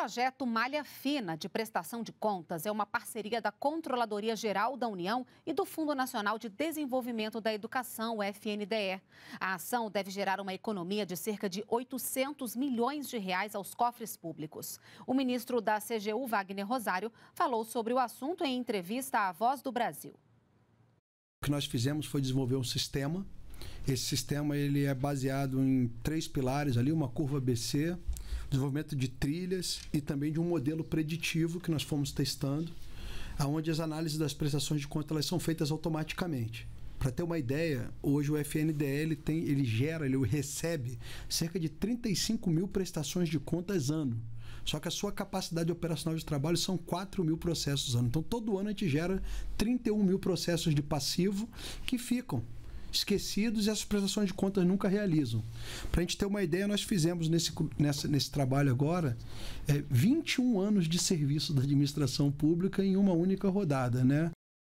projeto Malha Fina de Prestação de Contas é uma parceria da Controladoria Geral da União e do Fundo Nacional de Desenvolvimento da Educação, FNDE. A ação deve gerar uma economia de cerca de 800 milhões de reais aos cofres públicos. O ministro da CGU, Wagner Rosário, falou sobre o assunto em entrevista à Voz do Brasil. O que nós fizemos foi desenvolver um sistema esse sistema ele é baseado em três pilares ali, uma curva BC, desenvolvimento de trilhas e também de um modelo preditivo que nós fomos testando, aonde as análises das prestações de conta elas são feitas automaticamente. Para ter uma ideia, hoje o FNDL tem, ele gera, ele recebe cerca de 35 mil prestações de contas ano. Só que a sua capacidade operacional de trabalho são 4 mil processos ano. Então, todo ano a gente gera 31 mil processos de passivo que ficam esquecidos e as prestações de contas nunca realizam. Para a gente ter uma ideia, nós fizemos nesse, nessa, nesse trabalho agora é, 21 anos de serviço da administração pública em uma única rodada. Né?